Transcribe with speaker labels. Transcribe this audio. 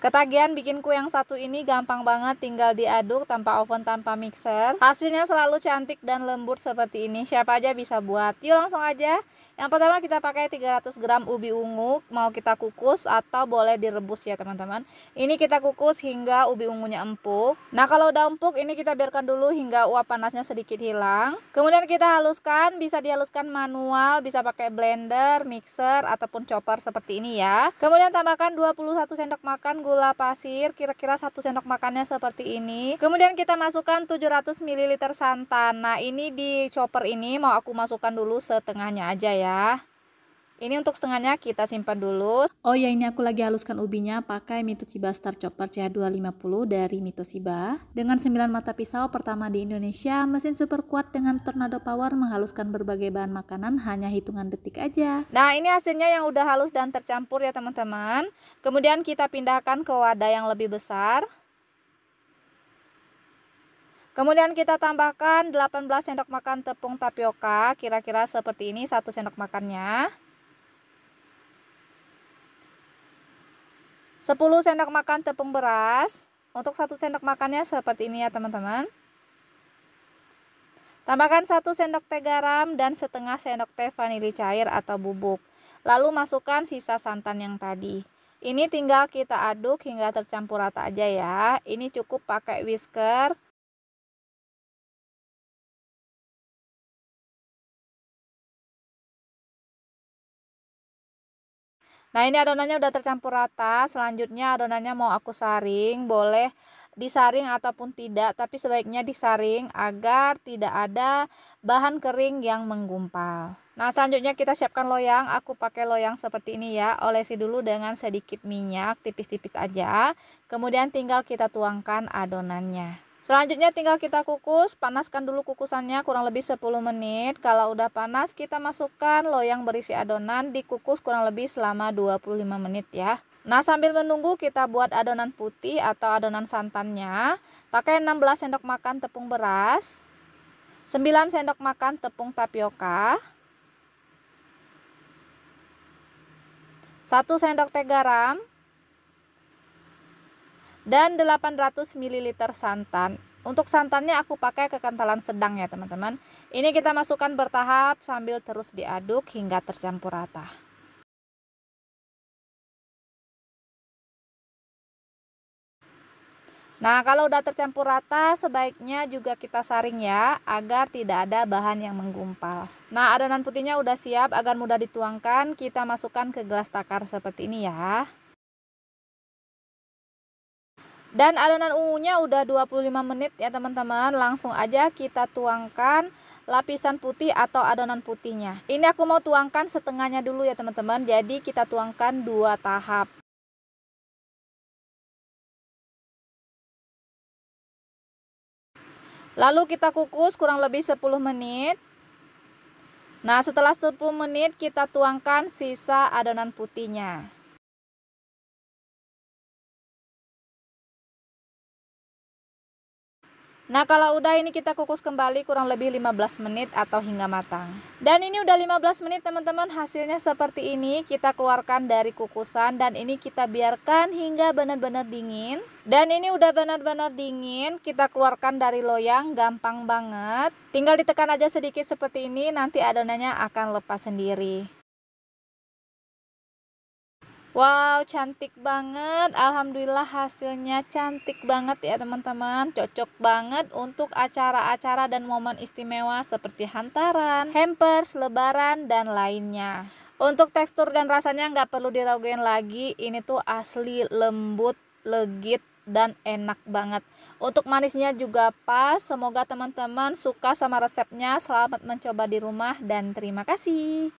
Speaker 1: Ketagihan bikin kue yang satu ini gampang banget tinggal diaduk tanpa oven tanpa mixer. Hasilnya selalu cantik dan lembut seperti ini. Siapa aja bisa buat. Yuk langsung aja. Yang pertama kita pakai 300 gram ubi ungu mau kita kukus atau boleh direbus ya teman-teman. Ini kita kukus hingga ubi ungunya empuk. Nah kalau udah empuk ini kita biarkan dulu hingga uap panasnya sedikit hilang. Kemudian kita haluskan, bisa dihaluskan manual, bisa pakai blender, mixer ataupun chopper seperti ini ya. Kemudian tambahkan 21 sendok makan gula pasir kira-kira satu sendok makannya seperti ini. Kemudian kita masukkan 700 ml santan. Nah, ini di chopper ini mau aku masukkan dulu setengahnya aja ya. Ini untuk setengahnya kita simpan dulu. Oh ya ini aku lagi haluskan ubinya pakai Mitoshiba Star Chopper CH250 dari Mitoshiba. Dengan 9 mata pisau pertama di Indonesia, mesin super kuat dengan tornado power menghaluskan berbagai bahan makanan hanya hitungan detik aja. Nah ini hasilnya yang udah halus dan tercampur ya teman-teman. Kemudian kita pindahkan ke wadah yang lebih besar. Kemudian kita tambahkan 18 sendok makan tepung tapioka, kira-kira seperti ini satu sendok makannya. 10 sendok makan tepung beras. Untuk satu sendok makannya seperti ini ya teman-teman. Tambahkan satu sendok teh garam dan setengah sendok teh vanili cair atau bubuk. Lalu masukkan sisa santan yang tadi. Ini tinggal kita
Speaker 2: aduk hingga tercampur rata aja ya. Ini cukup pakai whisker Nah ini adonannya udah tercampur rata Selanjutnya
Speaker 1: adonannya mau aku saring Boleh disaring ataupun tidak Tapi sebaiknya disaring agar tidak ada bahan kering yang menggumpal Nah selanjutnya kita siapkan loyang Aku pakai loyang seperti ini ya Olesi dulu dengan sedikit minyak tipis-tipis aja Kemudian tinggal kita tuangkan adonannya Selanjutnya tinggal kita kukus, panaskan dulu kukusannya kurang lebih 10 menit. Kalau udah panas, kita masukkan loyang berisi adonan dikukus kurang lebih selama 25 menit ya. Nah, sambil menunggu kita buat adonan putih atau adonan santannya. Pakai 16 sendok makan tepung beras, 9 sendok makan tepung tapioka, 1 sendok teh garam, dan 800 ml santan. Untuk santannya aku pakai
Speaker 3: kekentalan sedang ya teman-teman. Ini kita masukkan bertahap sambil terus diaduk hingga
Speaker 2: tercampur rata. Nah, kalau udah tercampur rata, sebaiknya juga kita
Speaker 1: saring ya, agar tidak ada bahan yang menggumpal. Nah, adonan putihnya udah siap, agar
Speaker 3: mudah dituangkan, kita masukkan ke gelas takar seperti ini ya. Dan adonan ungunya udah 25 menit ya teman-teman. Langsung
Speaker 1: aja kita tuangkan lapisan putih atau adonan putihnya. Ini aku mau tuangkan
Speaker 2: setengahnya dulu ya teman-teman. Jadi kita tuangkan dua tahap. Lalu
Speaker 3: kita kukus kurang lebih 10 menit. Nah setelah 10 menit
Speaker 2: kita tuangkan sisa adonan putihnya. Nah kalau udah ini
Speaker 3: kita kukus kembali kurang lebih 15 menit atau hingga matang Dan ini udah 15 menit teman-teman
Speaker 1: hasilnya seperti ini kita keluarkan dari kukusan Dan ini kita biarkan hingga benar-benar dingin Dan ini udah benar-benar dingin kita keluarkan dari loyang gampang
Speaker 3: banget Tinggal ditekan aja sedikit seperti ini nanti adonannya akan lepas sendiri Wow, cantik banget. Alhamdulillah hasilnya cantik banget ya teman-teman. Cocok banget untuk
Speaker 1: acara-acara dan momen istimewa seperti hantaran, hampers, lebaran, dan lainnya. Untuk tekstur dan rasanya nggak perlu diraguin lagi. Ini tuh asli lembut, legit, dan enak banget. Untuk manisnya juga pas. Semoga teman-teman suka sama resepnya. Selamat mencoba di rumah dan terima kasih.